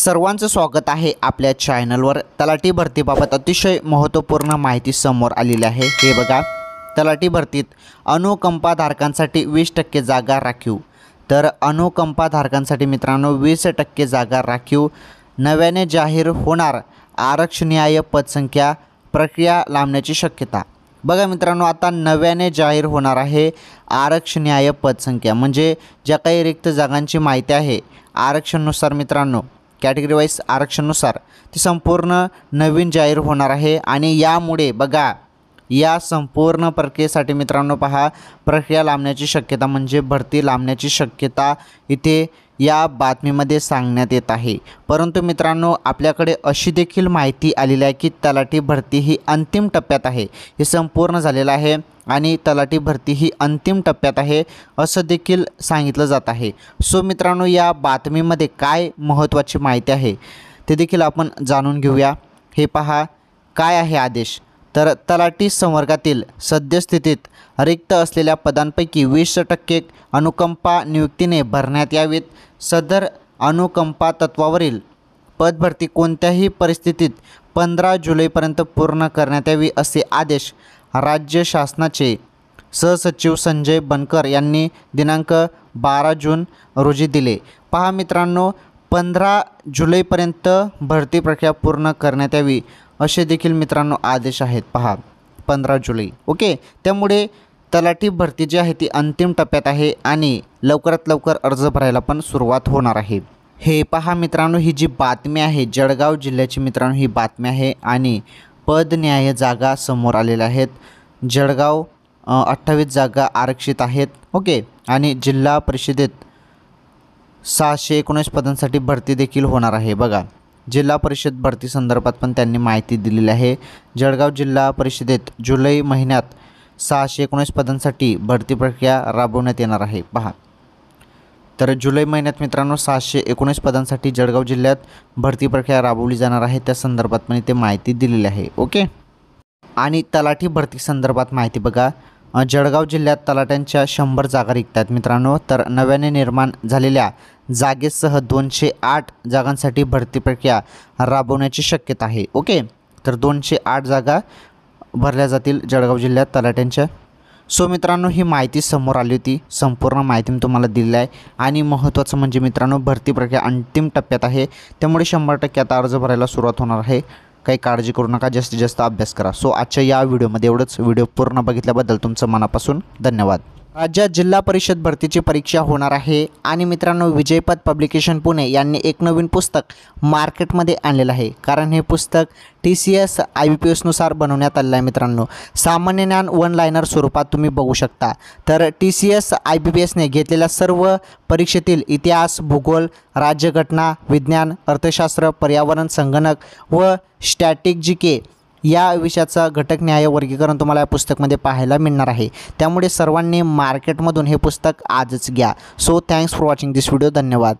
सर्वांचं स्वागत आहे आपल्या चॅनलवर तलाठी भरतीबाबत अतिशय महत्त्वपूर्ण माहिती समोर आलेली आहे हे बघा तलाठी भरतीत अनुकंपाधारकांसाठी वीस टक्के जागा राखीव तर अनुकंपाधारकांसाठी मित्रांनो वीस टक्के जागा राखीव नव्याने जाहीर होणार आरक्षणीय पदसंख्या प्रक्रिया लांबण्याची शक्यता बघा मित्रांनो आता नव्याने जाहीर होणार आहे आरक्षणीय पदसंख्या म्हणजे ज्या काही रिक्त जागांची माहिती आहे आरक्षणनुसार मित्रांनो कॅटेगरी वाईज आरक्षणानुसार ती संपूर्ण नवीन जाहीर होणार आहे आणि यामुळे बघा या संपूर्ण प्रक्रियेसाठी मित्रांनो पहा प्रक्रिया लांबण्याची शक्यता म्हणजे भरती लांबण्याची शक्यता इथे या बातमीमध्ये सांगण्यात येत आहे परंतु मित्रांनो आपल्याकडे अशी देखील माहिती आलेली आहे की तलाठी भरती ही अंतिम टप्प्यात आहे हे संपूर्ण झालेलं आहे आणि तलाठी भरती ही अंतिम टप्प्यात आहे असं देखील सांगितलं जात आहे सो मित्रांनो या बातमीमध्ये काय महत्त्वाची माहिती आहे ते देखील आपण जाणून घेऊया हे पहा काय आहे आदेश तर तलाठी संवर्गातील सद्यस्थितीत रिक्त असलेल्या पदांपैकी वीस टक्के अनुकंपा नियुक्तीने भरण्यात यावीत सदर अनुकंपा तत्वावरील पदभरती कोणत्याही परिस्थितीत पंधरा जुलैपर्यंत पूर्ण करण्यात यावी असे आदेश राज्य शासनाचे सहसचिव संजय बनकर यांनी दिनांक बारा जून रोजी दिले पहा मित्रांनो पंधरा जुलैपर्यंत भरती प्रक्रिया पूर्ण करण्यात यावी असे देखील मित्रांनो आदेश आहेत पहा पंधरा जुलै ओके त्यामुळे तलाठी भरती जी आहे ती अंतिम टप्प्यात आहे आणि लवकरात लवकर अर्ज भरायला पण सुरुवात होणार आहे हे पहा मित्रांनो ही जी बातमी आहे जळगाव जिल्ह्याची मित्रांनो ही बातमी आहे आणि पदन्याय जागा समोर आलेल्या आहेत जळगाव अठ्ठावीस जागा आरक्षित आहेत ओके आणि जिल्हा परिषदेत सहाशे एकोणीस पदांसाठी भरती देखील होणार आहे बघा जिल्हा परिषद भरती संदर्भात पण त्यांनी माहिती दिलेली आहे जळगाव जिल्हा परिषदेत जुलै महिन्यात सहाशे एकोणीस पदांसाठी भरती प्रक्रिया राबवण्यात येणार आहे पहा तर जुलै महिन्यात मित्रांनो सहाशे एकोणीस पदांसाठी जळगाव जिल्ह्यात भरती प्रक्रिया राबवली जाणार आहे त्या संदर्भात पण इथे माहिती दिलेली आहे ओके आणि तलाठी भरती संदर्भात माहिती बघा जळगाव जिल्ह्यात तलाट्यांच्या शंभर जागा रिक्त आहेत मित्रांनो तर नव्याने निर्माण झालेल्या जागेसह दोनशे आठ जागांसाठी भरती प्रक्रिया राबवण्याची शक्यता आहे ओके तर दोनशे आठ जागा भरल्या जातील जळगाव जिल्ह्यात तलाट्यांच्या सो मित्रांनो ही माहिती समोर आली होती संपूर्ण माहिती मी तुम्हाला दिलेली आहे आणि महत्त्वाचं म्हणजे मित्रांनो भरती प्रक्रिया अंतिम टप्प्यात आहे त्यामुळे शंभर टक्के आता अर्ज भरायला सुरुवात होणार आहे काही काळजी करू नका जास्तीत जास्त अभ्यास करा सो आजच्या या व्हिडिओमध्ये एवढंच व्हिडिओ पूर्ण बघितल्याबद्दल तुमचं मनापासून धन्यवाद राज्यात जिल्हा परिषद भरतीची परीक्षा होणार आहे आणि मित्रांनो विजयपद पब्लिकेशन पुणे यांनी एक नवीन पुस्तक मार्केटमध्ये आणलेलं आहे कारण हे पुस्तक T C S I B P एसनुसार बनवण्यात आलेलं आहे मित्रांनो सामान्य ज्ञान वन लायनर स्वरूपात तुम्ही बघू शकता तर T C S I B P एसने घेतलेल्या सर्व परीक्षेतील इतिहास भूगोल राज्यघटना विज्ञान अर्थशास्त्र पर्यावरण संगणक व स्टॅटिक जी के या विषयाचा घटक न्याय वर्गीकरण तुम्हाला या पुस्तकमध्ये पाहायला मिळणार आहे त्यामुळे सर्वांनी मार्केटमधून हे पुस्तक आजच घ्या so thanks for watching this video धन्यवाद